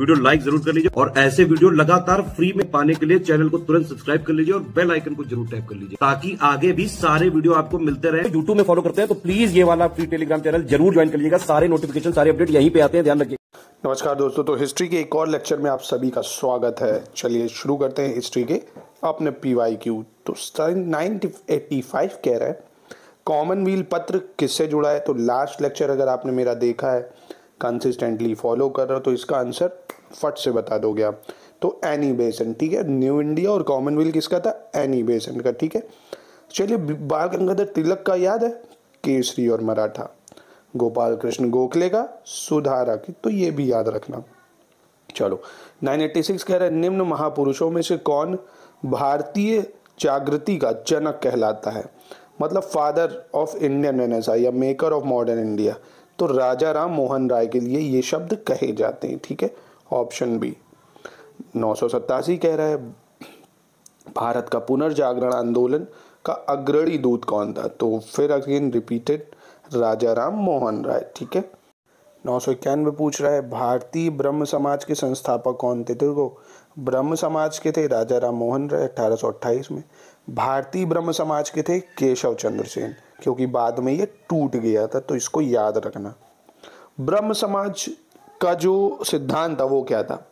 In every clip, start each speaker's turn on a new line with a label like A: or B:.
A: video like जरूर कर लीजिए और ऐसे वीडियो लगातार फ्री में पाने के लिए चैनल को तुरंत सब्सक्राइब कर लीजिए और बेल आइकन को जरूर टैप कर लीजिए ताकि आगे भी सारे वीडियो आपको मिलते रहे यूट्यूब में फॉलो करते हैं तो प्लीज ये वाला फ्री टेलीग्राम चैनल जरूर ज्वाइन कर लीजिएगा सारे नोटिफिकेशन सारे अपडेट यहीं पे आते हैं ध्यान रखिए नमस्कार दोस्तों तो हिस्ट्री के एक और लेक्चर में आप सभी का स्वागत है चलिए शुरू करते हैं हिस्ट्री के अपने पी वाई क्यू तो कह रहे हैं कॉमनवेल्थ पत्र किससे जुड़ा है तो लास्ट लेक्चर अगर आपने मेरा देखा है कंसिस्टेंटली फॉलो कर रहे हो तो इसका आंसर फट से बता दोगे आप तो एनी बेसन ठीक है न्यू इंडिया और कॉमनवेल्थ किसका था एनी बेसन का ठीक है चलिए बाल गंगाधर तिलक का याद है केसरी और मराठा गोपाल कृष्ण गोखले का सुधारा की तो ये भी याद रखना चलो 986 कह रहे हैं निम्न महापुरुषों में से कौन भारतीय जागृति का जनक कहलाता है मतलब फादर ऑफ इंडियन एनएसआई या मेकर ऑफ मॉडर्न इंडिया तो राजा राम मोहन राय के लिए ये शब्द कहे जाते हैं ठीक है ऑप्शन बी नौ कह रहा है भारत का पुनर्जागरण आंदोलन का अग्रणी दूत कौन था तो फिर अगेन रिपीटेड राजा राम मोहन राय ठीक है नौ सौ इक्यानवे पूछ रहा है भारतीय ब्रह्म समाज के संस्थापक कौन थे देखो ब्रह्म समाज के थे राजा राम मोहन राय अठारह में भारतीय ब्रह्म समाज के थे केशव चंद्र सेन क्योंकि बाद में ये टूट गया था तो इसको याद रखना ब्रह्म समाज का जो सिद्धांत था वो क्या था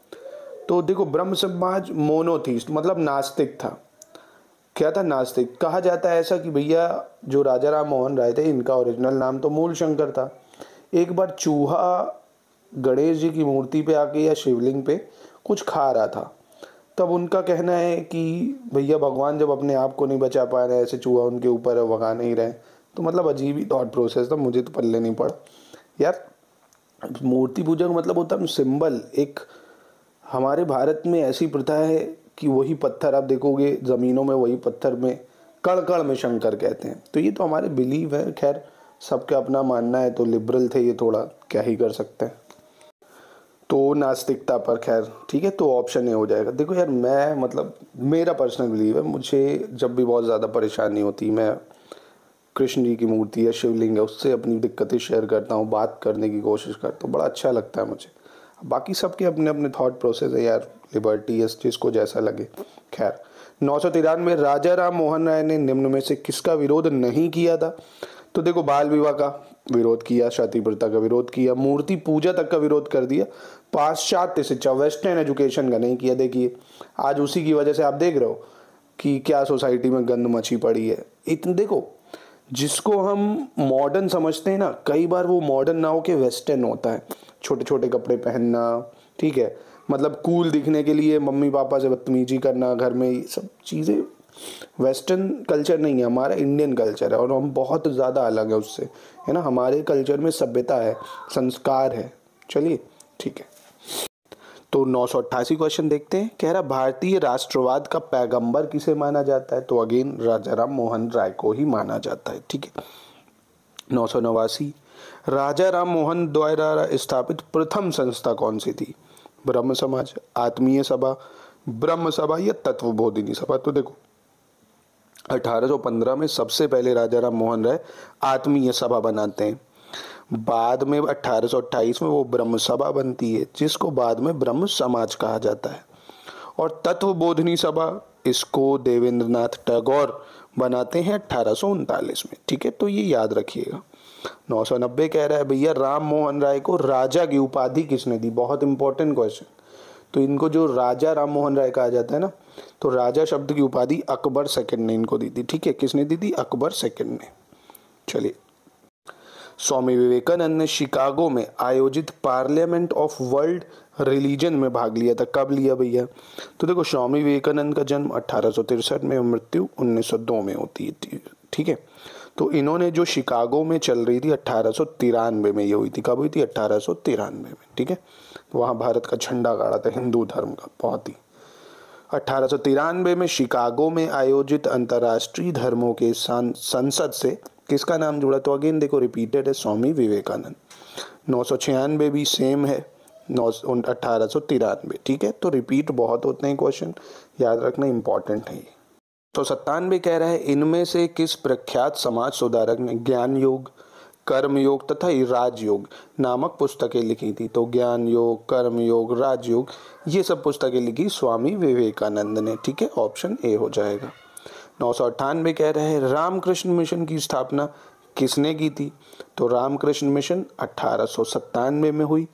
A: तो देखो ब्रह्म समाज मोनोथीस्ट मतलब नास्तिक था क्या था नास्तिक कहा जाता है ऐसा कि भैया जो राजा राम मोहन राय थे इनका ओरिजिनल नाम तो मूल शंकर था एक बार चूहा गणेश जी की मूर्ति पे आके या शिवलिंग पे कुछ खा रहा था तब उनका कहना है कि भैया भगवान जब अपने आप को नहीं बचा पा रहे ऐसे चूहा उनके ऊपर भगा नहीं रहे तो मतलब अजीब ही थॉट प्रोसेस था मुझे तो पल्ले नहीं पड़ा यार मूर्ति पूजा का मतलब होता है सिंबल एक हमारे भारत में ऐसी प्रथा है कि वही पत्थर आप देखोगे ज़मीनों में वही पत्थर में कण कण में शंकर कहते हैं तो ये तो हमारे बिलीव है खैर सबका अपना मानना है तो लिबरल थे ये थोड़ा क्या ही कर सकते हैं तो नास्तिकता पर खैर ठीक है तो ऑप्शन ये हो जाएगा देखो यार मैं मतलब मेरा पर्सनल बिलीव है मुझे जब भी बहुत ज़्यादा परेशानी होती मैं कृष्ण जी की मूर्ति है शिवलिंग है उससे अपनी दिक्कतें शेयर करता हूँ बात करने की कोशिश करता हूँ बड़ा अच्छा लगता है मुझे बाकी सबके अपने अपने थॉट प्रोसेस है यार लिबर्टी है जिसको जैसा लगे खैर नौ सौ तिरानवे राजा राम मोहन राय ने निम्न में से किसका विरोध नहीं किया था तो देखो बाल विवाह का विरोध किया शादी प्रथा का विरोध किया मूर्ति पूजा तक का विरोध कर दिया पाश्चात्य शिक्षा वेस्टर्न एजुकेशन का नहीं किया देखिए आज उसी की वजह से आप देख रहे हो कि क्या सोसाइटी में गंद मची पड़ी है इतने देखो जिसको हम मॉडर्न समझते हैं ना कई बार वो मॉडर्न ना हो के वेस्टर्न होता है छोटे छोटे कपड़े पहनना ठीक है मतलब कूल दिखने के लिए मम्मी पापा से बदतमीजी करना घर में ये सब चीज़ें वेस्टर्न कल्चर नहीं है हमारा इंडियन कल्चर है और हम बहुत ज़्यादा अलग है उससे है ना हमारे कल्चर में सभ्यता है संस्कार है चलिए ठीक है तो नौ क्वेश्चन देखते हैं कह रहा भारतीय राष्ट्रवाद का पैगंबर किसे माना जाता है तो अगेन राजा राम मोहन राय को ही माना जाता है ठीक है नौ सौ नवासी राजा राम मोहन द्वारा स्थापित प्रथम संस्था कौन सी थी ब्रह्म समाज आत्मीय सभा ब्रह्म सभा या तत्वबोधिनी सभा तो देखो 1815 में सबसे पहले राजा राम मोहन राय आत्मीय सभा बनाते हैं बाद में 1828 में वो ब्रह्म सभा बनती है जिसको बाद में ब्रह्म समाज कहा जाता है और तत्व बोधनी सभा इसको देवेंद्र टैगोर बनाते हैं अट्ठारह में ठीक है तो ये याद रखिएगा 990 कह रहा है भैया राम मोहन राय को राजा की उपाधि किसने दी बहुत इंपॉर्टेंट क्वेश्चन तो इनको जो राजा राम मोहन राय कहा जाता है ना तो राजा शब्द की उपाधि अकबर सेकंड ने इनको दी थी ठीक है किसने दी थी अकबर सेकंड ने चलिए स्वामी विवेकानंद ने शिकागो में आयोजित पार्लियामेंट ऑफ वर्ल्ड रिलीजन में भाग लिया था कब लिया भैया तो देखो स्वामी विवेकानंद का जन्म अट्ठारह में मृत्यु 1902 में होती थी ठीक है तो इन्होंने जो शिकागो में चल रही थी अट्ठारह में ये हुई थी कब हुई थी अट्ठारह में ठीक है तो वहाँ भारत का झंडा गाड़ा था हिंदू धर्म का बहुत ही अट्ठारह में शिकागो में आयोजित अंतर्राष्ट्रीय धर्मों के संसद से किसका नाम जुड़ा तो अगेन देखो रिपीटेड है स्वामी विवेकानंद नौ सौ छियानवे भी सेम है नौ अट्ठारह सौ तिरानवे ठीक है तो रिपीट बहुत होते हैं क्वेश्चन याद रखना इम्पॉर्टेंट है ये तो सत्तानवे कह रहा है इनमें से किस प्रख्यात समाज सुधारक ने ज्ञान योग कर्म योग तथा राजयोग नामक पुस्तकें लिखी थी तो ज्ञान योग कर्म योग राजयोग ये सब पुस्तकें लिखी स्वामी विवेकानंद ने ठीक है ऑप्शन ए हो जाएगा नौ सौ अट्ठानवे कह रहे हैं रामकृष्ण मिशन की स्थापना किसने की थी तो रामकृष्ण मिशन अट्ठारह में हुई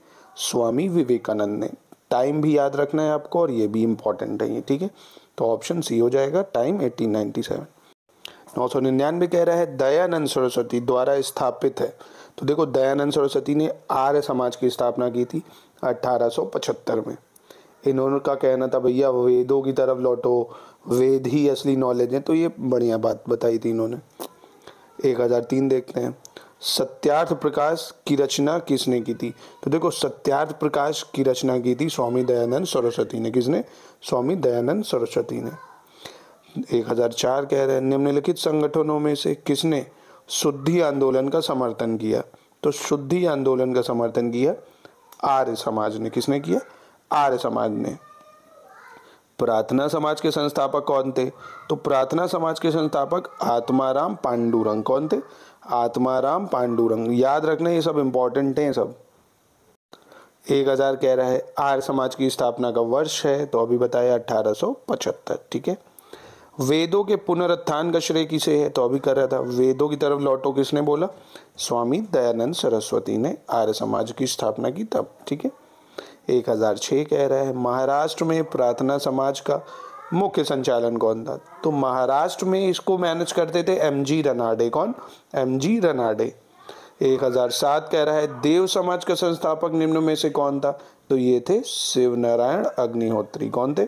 A: स्वामी विवेकानंद ने टाइम भी याद रखना है आपको और ये भी इम्पोर्टेंट है ये ठीक है तो ऑप्शन सी हो जाएगा टाइम एटीन सेवन नौ सौ निन्यानवे कह रहा है दयानंद सरस्वती द्वारा स्थापित है तो देखो दयानंद सरस्वती ने आर्य समाज की स्थापना की थी सौ पचहत्तर में इन्होंने का कहना था भैया वेदों की तरफ लौटो वेद ही असली नॉलेज है तो ये बढ़िया बात बताई थी इन्होंने एक हज़ार तीन देखते हैं सत्यार्थ प्रकाश की रचना किसने की थी तो देखो सत्यार्थ प्रकाश की रचना की थी स्वामी दयानंद सरस्वती ने किसने स्वामी दयानंद सरस्वती ने एक हजार चार कह रहे हैं निम्नलिखित संगठनों में से किसने शुद्धि आंदोलन का समर्थन किया तो शुद्धि आंदोलन का समर्थन किया आर्य समाज ने किसने किया आर्य समाज ने प्रार्थना समाज के संस्थापक कौन थे तो प्रार्थना समाज के संस्थापक आत्माराम पांडुरंग कौन थे आत्माराम पांडुरंग याद रखना ये सब इंपॉर्टेंट हैं सब एक हज़ार कह रहा है आर्य समाज की स्थापना का वर्ष है तो अभी बताया पचहत्तर ठीक है वेदों के पुनरुत्थान का श्रेय किसे है तो अभी कर रहा था वेदों की तरफ लौटो किसने बोला स्वामी दयानंद सरस्वती ने आर्य समाज की स्थापना की तब ठीक है एक हज़ार छः कह रहा है महाराष्ट्र में प्रार्थना समाज का मुख्य संचालन कौन था तो महाराष्ट्र में इसको मैनेज करते थे एम जी रनाडे कौन एम जी रनाडे सात कह रहा है देव समाज का संस्थापक निम्न में से कौन था तो ये थे शिव नारायण अग्निहोत्री कौन थे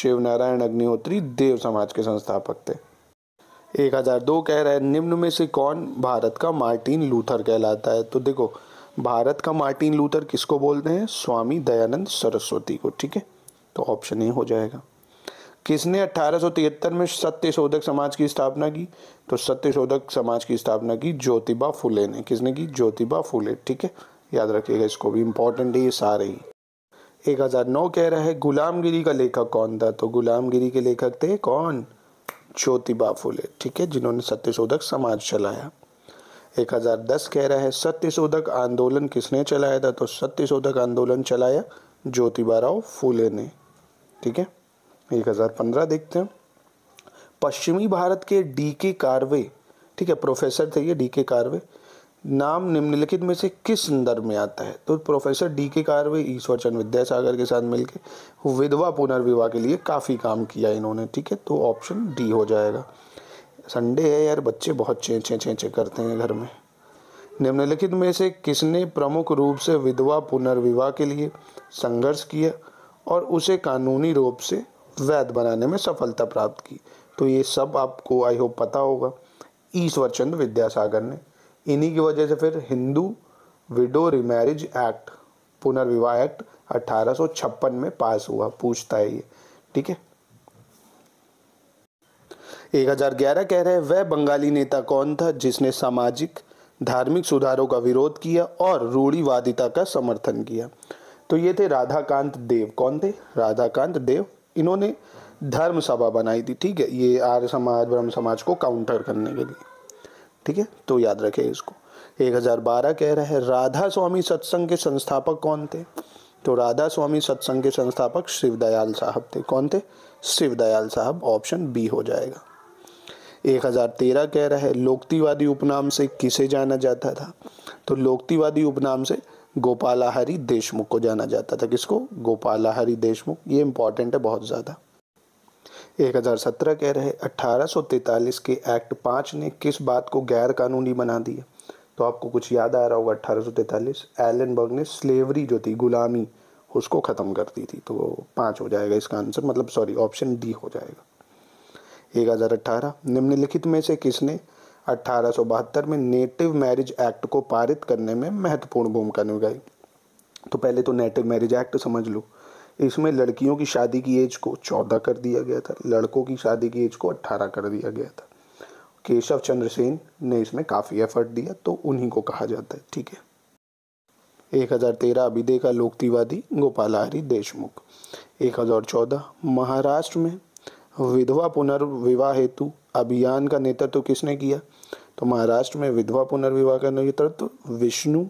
A: शिव नारायण अग्निहोत्री देव समाज के संस्थापक थे एक हजार दो कह रहा है निम्न में से कौन भारत का मार्टिन लूथर कहलाता है तो देखो भारत का मार्टिन लूथर किसको बोलते हैं स्वामी दयानंद सरस्वती को ठीक है तो ऑप्शन ए हो जाएगा किसने 1873 में सत्य शोधक समाज की स्थापना की तो सत्य शोधक समाज की स्थापना की ज्योतिबा फुले ने किसने की ज्योतिबा फुले ठीक है याद रखिएगा इसको भी इम्पोर्टेंट है ये सारे ही एक हज़ार नौ कह रहा है गुलामगिरी का लेखक कौन था तो गुलामगिरी के लेखक थे कौन ज्योतिबा फुले ठीक है जिन्होंने सत्यशोधक समाज चलाया एक हज़ार दस कह रहा है सत्य शोधक आंदोलन किसने चलाया था तो सत्य शोधक आंदोलन चलाया ज्योतिबा राव फूले ने ठीक है एक हजार पंद्रह देखते हैं पश्चिमी भारत के डी के कार्वे ठीक है प्रोफेसर थे ये डी के कार्वे नाम निम्नलिखित में से किस संदर्भ में आता है तो प्रोफेसर डी के कार्वे ईश्वर चंद विद्यासागर के साथ मिलकर विधवा पुनर्विवाह के लिए काफ़ी काम किया इन्होंने ठीक है तो ऑप्शन डी हो जाएगा संडे है यार बच्चे बहुत छे छे छे छे करते हैं घर में निम्नलिखित में से किसने प्रमुख रूप से विधवा पुनर्विवाह के लिए संघर्ष किया और उसे कानूनी रूप से वैध बनाने में सफलता प्राप्त की तो ये सब आपको आई होप पता होगा ईश्वर चंद्र विद्यासागर ने इन्हीं की वजह से फिर हिंदू विडो रिमैरिज एक्ट पुनर्विवाह एक्ट अट्ठारह में पास हुआ पूछता है ये ठीक है 1011 कह रहे हैं वह बंगाली नेता कौन था जिसने सामाजिक धार्मिक सुधारों का विरोध किया और रूढ़ीवादिता का समर्थन किया तो ये थे राधाकांत देव कौन थे राधाकांत देव इन्होंने धर्म सभा बनाई थी ठीक है ये आर्य समाज ब्रह्म समाज को काउंटर करने के लिए ठीक है तो याद रखें इसको 1012 कह रहे हैं राधा स्वामी सत्संग के संस्थापक कौन थे तो राधा स्वामी सत्संग के संस्थापक शिवदयाल साहब थे कौन थे शिवदयाल साहब ऑप्शन बी हो जाएगा 1013 कह रहा है लोकतिवादी उपनाम से किसे जाना जाता था तो लोकतिवादी उपनाम से गोपालाहरी देशमुख को जाना जाता था किसको गोपालाहरी देशमुख ये इंपॉर्टेंट है बहुत ज़्यादा 1017 कह रहे 1843 के एक्ट पाँच ने किस बात को गैर कानूनी बना दिया तो आपको कुछ याद आ रहा होगा 1843 एलनबर्ग ने स्लेवरी जो थी गुलामी उसको ख़त्म कर दी थी तो पाँच हो जाएगा इसका आंसर मतलब सॉरी ऑप्शन डी हो जाएगा एक हज़ार अट्ठारह निम्नलिखित में से किसने अट्ठारह में नेटिव मैरिज एक्ट को पारित करने में महत्वपूर्ण भूमिका निभाई तो पहले तो नेटिव मैरिज एक्ट समझ लो इसमें लड़कियों की शादी की एज को 14 कर दिया गया था लड़कों की शादी की एज को 18 कर दिया गया था केशव चंद्र सेन ने इसमें काफ़ी एफर्ट दिया तो उन्हीं को कहा जाता है ठीक है 1013 अभिदे का लोकतिवादी गोपालहारी देशमुख 1014 महाराष्ट्र में विधवा पुनर्विवाह हेतु अभियान का नेतृत्व तो किसने किया तो महाराष्ट्र में विधवा पुनर्विवाह का नेतृत्व तो विष्णु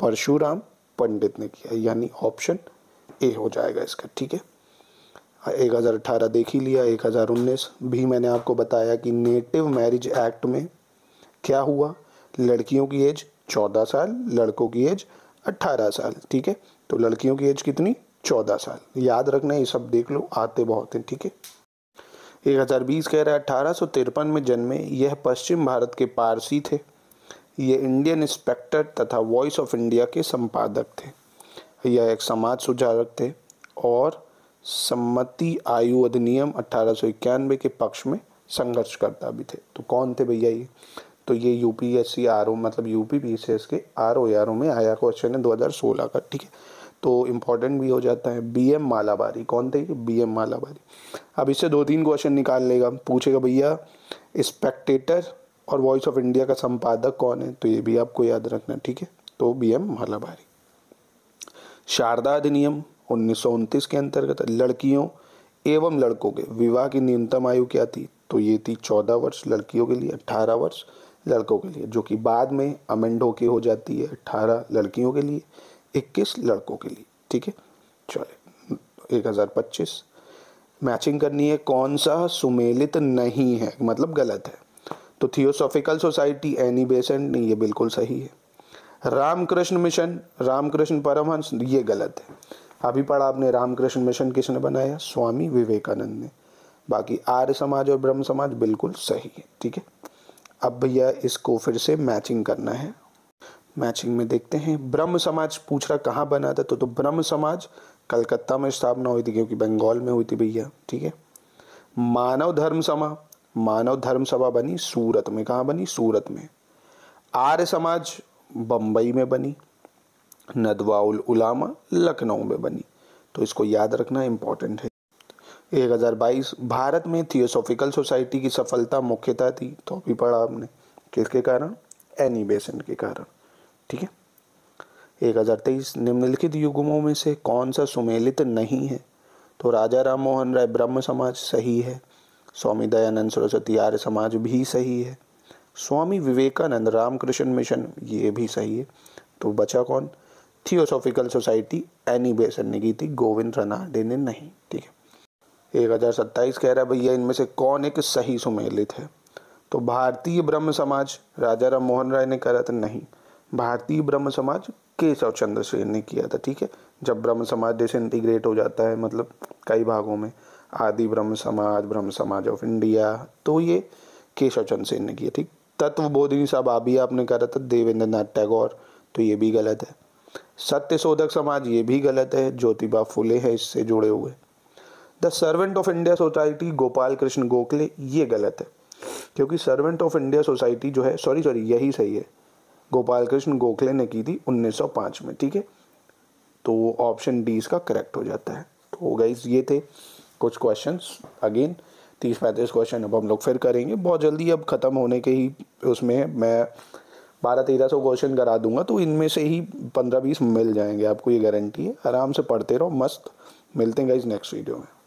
A: परशुराम पंडित ने किया यानी ऑप्शन ए हो जाएगा इसका ठीक है एक हजार अठारह देख ही लिया एक हज़ार उन्नीस भी मैंने आपको बताया कि नेटिव मैरिज एक्ट में क्या हुआ लड़कियों की एज चौदह साल लड़कों की एज अट्ठारह साल ठीक है तो लड़कियों की एज कितनी चौदह साल याद रखना ये सब देख लो आते बहुत हैं ठीक है 1020 कह रहा है अठारह में जन्मे यह पश्चिम भारत के पारसी थे ये इंडियन इंस्पेक्टर तथा वॉइस ऑफ इंडिया के संपादक थे यह एक समाज सुधारक थे और सम्मति आयु अधिनियम अठारह के पक्ष में संघर्षकर्ता भी थे तो कौन थे भैया ये तो ये यूपीएससी आर ओ मतलब U P P C S के आर ओ आर ओ में आया क्वेश्चन है 2016 का ठीक है तो इम्पॉर्टेंट भी हो जाता है बी एम मालाबारी कौन थे बी एम मालाबारी अब इससे दो तीन क्वेश्चन निकाल लेगा पूछेगा भैया स्पेक्टेटर और वॉइस ऑफ इंडिया का संपादक कौन है तो ये भी आपको याद रखना ठीक है तो बी एम मालाबारी शारदा अधिनियम उन्नीस के अंतर्गत लड़कियों एवं लड़कों के विवाह की न्यूनतम आयु क्या थी तो ये थी चौदह वर्ष लड़कियों के लिए अट्ठारह वर्ष लड़कों के लिए जो कि बाद में अमेंड होके हो जाती है अट्ठारह लड़कियों के लिए इक्कीस लड़कों के लिए ठीक है चले एक हज़ार पच्चीस मैचिंग करनी है कौन सा सुमेलित नहीं है मतलब गलत है तो थियोसॉफिकल सोसाइटी एनी बेसेंट नहीं ये बिल्कुल सही है रामकृष्ण मिशन रामकृष्ण परमहंस ये गलत है अभी पढ़ा आपने रामकृष्ण मिशन किसने बनाया स्वामी विवेकानंद ने बाकी आर्य समाज और ब्रह्म समाज बिल्कुल सही है ठीक है अब भैया इसको फिर से मैचिंग करना है मैचिंग में देखते हैं ब्रह्म समाज पूछ रहा कहाँ बना था तो तो ब्रह्म समाज कलकत्ता में स्थापना हुई थी क्योंकि बंगाल में हुई थी भैया ठीक है मानव धर्म सभा मानव धर्म सभा बनी सूरत में कहाँ बनी सूरत में आर्य समाज बंबई में बनी नदवाउल उलामा लखनऊ में बनी तो इसको याद रखना इंपॉर्टेंट है 2022 भारत में थियोसॉफिकल सोसाइटी की सफलता मुख्यता थी तो भी पढ़ा आपने किसके कारण एनी बेसेंट के कारण ठीक है एक हजार तेईस निम्नलिखित युग्मों में से कौन सा सुमेलित नहीं है तो राजा राम मोहन राय ब्रह्म समाज सही है स्वामी दयानंद सरस्वती आर्य समाज भी सही है स्वामी विवेकानंद रामकृष्ण मिशन ये भी सही है तो बचा कौन थियोसॉफिकल सोसाइटी एनी बेसन ने की थी गोविंद रनाडे ने नहीं ठीक है एक हजार सत्ताईस कह रहा है भैया इनमें से कौन एक सही सुमेलित है तो भारतीय ब्रह्म समाज राजा राम मोहन राय ने करा था नहीं भारतीय ब्रह्म समाज केशव चंद्र सेन ने किया था ठीक है जब ब्रह्म समाज इंटीग्रेट हो जाता है मतलब कई भागों में आदि ब्रह्म समाज ब्रह्म समाज ऑफ इंडिया तो ये केशव चंद्र सेन ने किया ठीक तत्व बोधिनी साहब अभी आपने कहा था देवेंद्र नाथ टैगोर तो ये भी गलत है सत्य शोधक समाज ये भी गलत है ज्योतिबा फुले हैं इससे जुड़े हुए the servant of India society Gopal Krishna Gokhale ये गलत है क्योंकि सर्वेंट ऑफ इंडिया सोसाइटी जो है सॉरी सॉरी यही सही है गोपाल कृष्ण गोखले ने की थी 1905 में ठीक है तो ऑप्शन डी इसका करेक्ट हो जाता है तो गाइज ये थे कुछ क्वेश्चन अगेन तीस पैंतीस क्वेश्चन अब हम लोग फिर करेंगे बहुत जल्दी अब ख़त्म होने के ही उसमें मैं बारह तेरह सौ क्वेश्चन करा दूंगा तो इनमें से ही पंद्रह बीस मिल जाएंगे आपको ये गारंटी है आराम से पढ़ते रहो मस्त मिलते हैं गाइज नेक्स्ट वीडियो में